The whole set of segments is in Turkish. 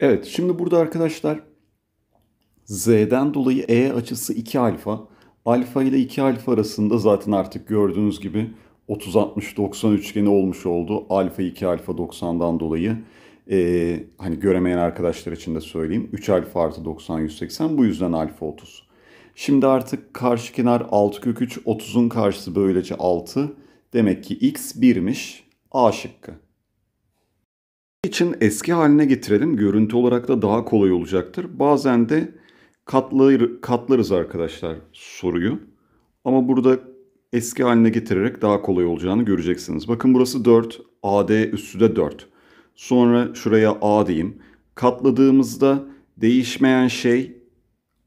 Evet şimdi burada arkadaşlar Z'den dolayı E açısı 2 alfa. Alfa ile 2 alfa arasında zaten artık gördüğünüz gibi 30-60-90 üçgeni olmuş oldu. Alfa 2 alfa 90'dan dolayı. Ee, hani göremeyen arkadaşlar için de söyleyeyim. 3 alfa artı 90 180 bu yüzden alfa 30. Şimdi artık karşı kenar 6 kök 3 30'un karşısı böylece 6. Demek ki x 1'miş A şıkkı için eski haline getirelim. Görüntü olarak da daha kolay olacaktır. Bazen de katlar, katlarız arkadaşlar soruyu. Ama burada eski haline getirerek daha kolay olacağını göreceksiniz. Bakın burası 4, AD üstü de 4. Sonra şuraya A diyeyim. Katladığımızda değişmeyen şey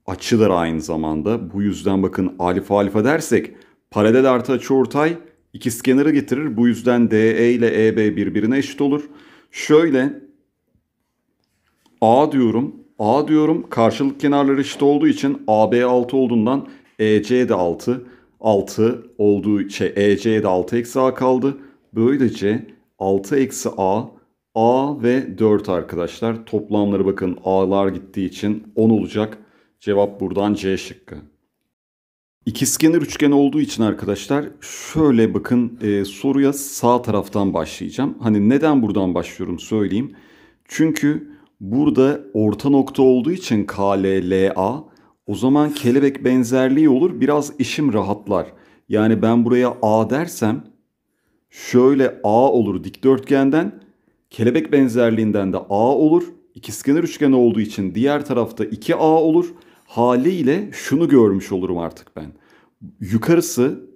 açıdır aynı zamanda. Bu yüzden bakın alfa alfa dersek paralel artı açı ortay kenarı getirir. Bu yüzden DE ile EB birbirine eşit olur. Şöyle A diyorum. A diyorum karşılık kenarları eşit olduğu için AB 6 olduğundan EC de 6. 6 olduğu için şey, EC de 6 eksi A kaldı. Böylece 6 eksi A A ve 4 arkadaşlar. Toplamları bakın A'lar gittiği için 10 olacak. Cevap buradan C şıkkı. İkizkenar üçgen olduğu için arkadaşlar şöyle bakın e, soruya sağ taraftan başlayacağım. Hani neden buradan başlıyorum söyleyeyim. Çünkü burada orta nokta olduğu için KLLA o zaman kelebek benzerliği olur biraz işim rahatlar. Yani ben buraya A dersem şöyle A olur dikdörtgenden kelebek benzerliğinden de A olur. İkizkenar üçgen olduğu için diğer tarafta 2A olur. Haliyle şunu görmüş olurum artık ben. Yukarısı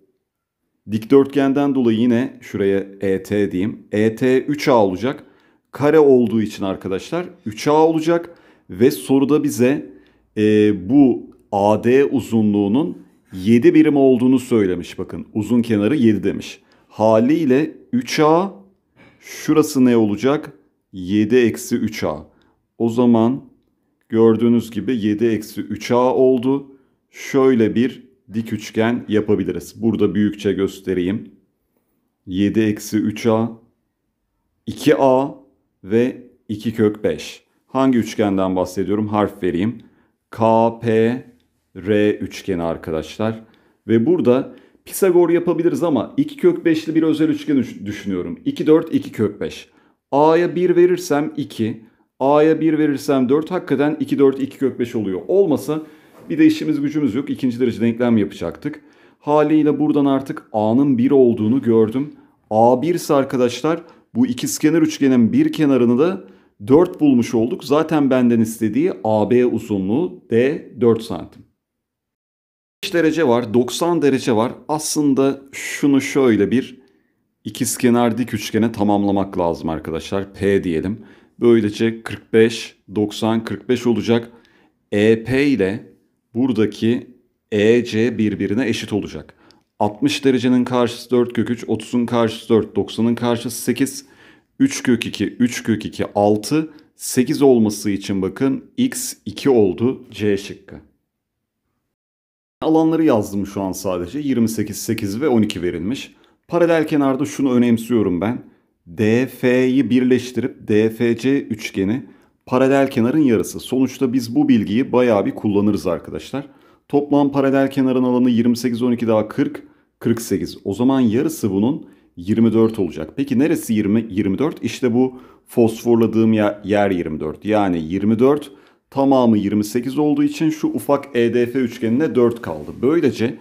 dikdörtgenden dolayı yine şuraya ET diyeyim. ET 3A olacak. Kare olduğu için arkadaşlar 3A olacak. Ve soruda bize e, bu AD uzunluğunun 7 birim olduğunu söylemiş. Bakın uzun kenarı 7 demiş. Haliyle 3A şurası ne olacak? 7 eksi 3A. O zaman Gördüğünüz gibi 7-3A oldu. Şöyle bir dik üçgen yapabiliriz. Burada büyükçe göstereyim. 7-3A, 2A ve 2 kök 5. Hangi üçgenden bahsediyorum? Harf vereyim. K, P, R üçgeni arkadaşlar. Ve burada Pisagor yapabiliriz ama 2 kök 5'li bir özel üçgen düşünüyorum. 2, 4, 2 kök 5. A'ya 1 verirsem 2, A'ya 1 verirsem 4 hakikaten 2 4 2 kök 5 oluyor. Olmasa bir de işimiz gücümüz yok. İkinci derece denklem yapacaktık. Haliyle buradan artık A'nın 1 olduğunu gördüm. A1 ise arkadaşlar bu ikizkenar üçgenin bir kenarını da 4 bulmuş olduk. Zaten benden istediği AB uzunluğu D 4 santim. 5 derece var, 90 derece var. Aslında şunu şöyle bir ikizkenar dik üçgene tamamlamak lazım arkadaşlar. P diyelim. Böylece 45, 90, 45 olacak. EP ile buradaki EC birbirine eşit olacak. 60 derecenin karşısı 4 kök 3, 30'un karşısı 4, 90'ın karşısı 8, 3 kök 2, 3 kök 2, 6, 8 olması için bakın x 2 oldu C şıkkı. Alanları yazdım şu an sadece 28, 8 ve 12 verilmiş. Paralel kenarda şunu önemsiyorum ben. DF'yi birleştirip DFC üçgeni paralel kenarın yarısı. Sonuçta biz bu bilgiyi bayağı bir kullanırız arkadaşlar. Toplam paralel kenarın alanı 28, 12 daha 40, 48. O zaman yarısı bunun 24 olacak. Peki neresi 20, 24? İşte bu fosforladığım yer 24. Yani 24 tamamı 28 olduğu için şu ufak EDF üçgenine 4 kaldı. Böylece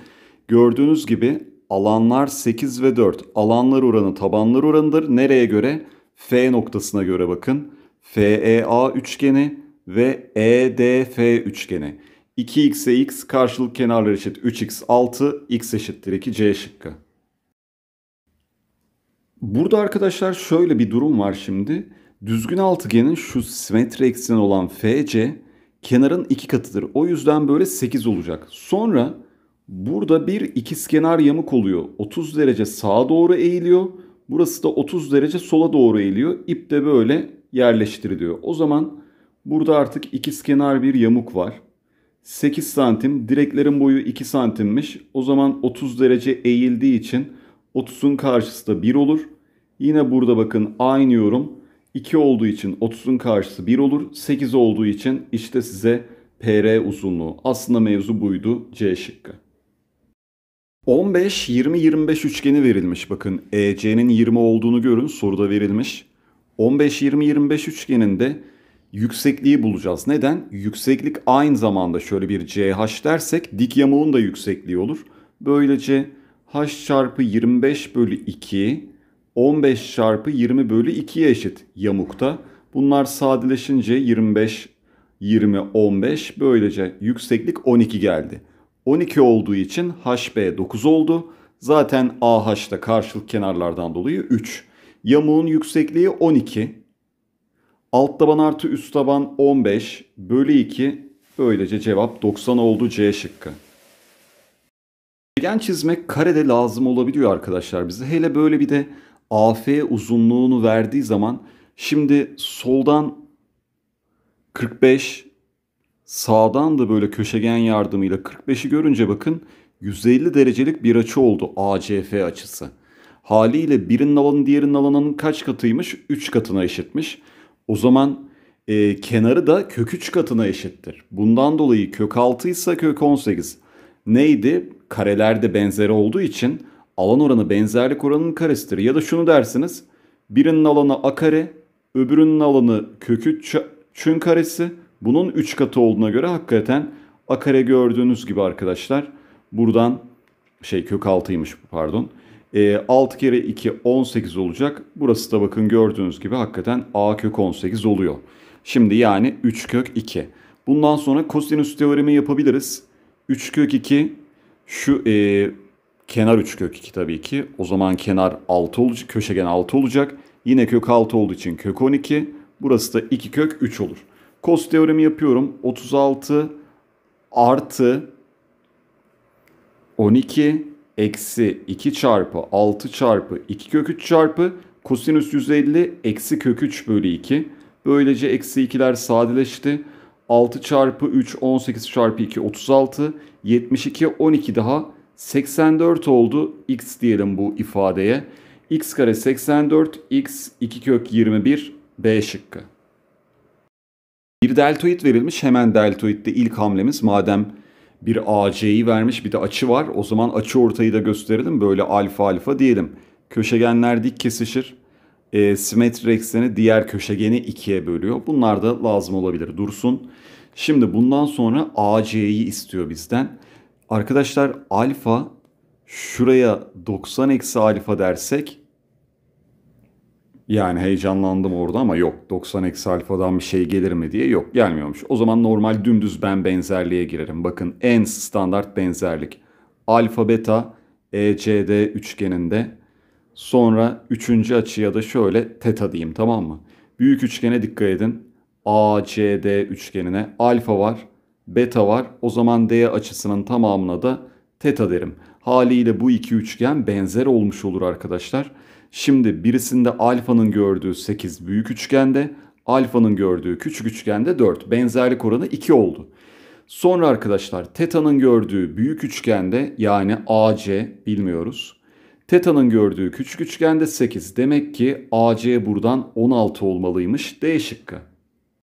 gördüğünüz gibi Alanlar 8 ve 4. Alanlar oranı tabanlar oranıdır. Nereye göre? F noktasına göre bakın. FEA üçgeni ve EDF üçgeni. 2x'e x karşılık kenarları eşit 3x 6 x eşittir 2 c şıkkı. Burada arkadaşlar şöyle bir durum var şimdi. Düzgün altıgenin şu simetri ekseni olan FC kenarın iki katıdır. O yüzden böyle 8 olacak. Sonra Burada bir ikizkenar yamuk oluyor. 30 derece sağa doğru eğiliyor. Burası da 30 derece sola doğru eğiliyor. İp de böyle yerleştiriliyor. O zaman burada artık ikizkenar bir yamuk var. 8 santim direklerin boyu 2 santimmiş. O zaman 30 derece eğildiği için 30'un karşısı da 1 olur. Yine burada bakın aynı yorum. 2 olduğu için 30'un karşısı 1 olur. 8 olduğu için işte size PR uzunluğu. Aslında mevzu buydu C şıkkı. 15, 20, 25 üçgeni verilmiş. Bakın EC'nin 20 olduğunu görün soruda verilmiş. 15, 20, 25 üçgeninde yüksekliği bulacağız. Neden? Yükseklik aynı zamanda şöyle bir CH dersek dik yamuğun da yüksekliği olur. Böylece H çarpı 25 bölü 2 15 çarpı 20 bölü 2'ye eşit yamukta. Bunlar sadeleşince 25, 20, 15 böylece yükseklik 12 geldi. 12 olduğu için HB 9 oldu. Zaten AH da karşılık kenarlardan dolayı 3. Yamuğun yüksekliği 12. Alt taban artı üst taban 15 bölü 2. Böylece cevap 90 oldu C şıkkı. Üçgen çizmek karede lazım olabiliyor arkadaşlar bize. Hele böyle bir de AF uzunluğunu verdiği zaman şimdi soldan 45 Sağdan da böyle köşegen yardımıyla 45'i görünce bakın 150 derecelik bir açı oldu ACF açısı. Haliyle birinin alanı diğerinin alanının kaç katıymış? 3 katına eşitmiş. O zaman e, kenarı da kök 3 katına eşittir. Bundan dolayı kök 6 ise kök 18. Neydi? Karelerde benzeri olduğu için alan oranı benzerlik oranının karesidir. Ya da şunu dersiniz. Birinin alanı a kare, öbürünün alanı kök 3'ün karesi, bunun 3 katı olduğuna göre hakikaten akare gördüğünüz gibi arkadaşlar buradan şey kök 6'ymış pardon. E, ee, 6 kere 2 18 olacak. Burası da bakın gördüğünüz gibi hakikaten a kök 18 oluyor. Şimdi yani 3 kök 2. Bundan sonra kosinüs teoremi yapabiliriz. 3 kök 2 şu e, kenar 3 kök 2 tabii ki. O zaman kenar 6 olacak. Köşegen 6 olacak. Yine kök 6 olduğu için kök 12. Burası da 2 kök 3 olur. Kos teoremi yapıyorum. 36 artı 12 eksi 2 çarpı 6 çarpı 2 kök 3 çarpı kosinüs 150 eksi kök 3 bölü 2. Böylece eksi 2'ler sadeleşti. 6 çarpı 3 18 çarpı 2 36 72 12 daha 84 oldu x diyelim bu ifadeye. x kare 84 x 2 kök 21 b şıkkı. Bir deltoid verilmiş hemen deltoidde ilk hamlemiz madem bir AC'yi vermiş bir de açı var o zaman açı ortayı da gösterelim böyle alfa alfa diyelim. Köşegenler dik kesişir. E, simetri ekseni diğer köşegeni ikiye bölüyor. Bunlar da lazım olabilir dursun. Şimdi bundan sonra AC'yi istiyor bizden. Arkadaşlar alfa şuraya 90 eksi alfa dersek yani heyecanlandım orada ama yok 90 eksi alfadan bir şey gelir mi diye yok gelmiyormuş. O zaman normal dümdüz ben benzerliğe girerim. Bakın en standart benzerlik. Alfa beta ECD üçgeninde sonra üçüncü açıya da şöyle teta diyeyim tamam mı? Büyük üçgene dikkat edin. ACD üçgenine alfa var, beta var. O zaman D açısının tamamına da teta derim. Haliyle bu iki üçgen benzer olmuş olur arkadaşlar. Şimdi birisinde alfanın gördüğü 8 büyük üçgende, alfanın gördüğü küçük üçgende 4. Benzerlik oranı 2 oldu. Sonra arkadaşlar teta'nın gördüğü büyük üçgende yani AC bilmiyoruz. Teta'nın gördüğü küçük üçgende 8. Demek ki AC buradan 16 olmalıymış. D şıkkı.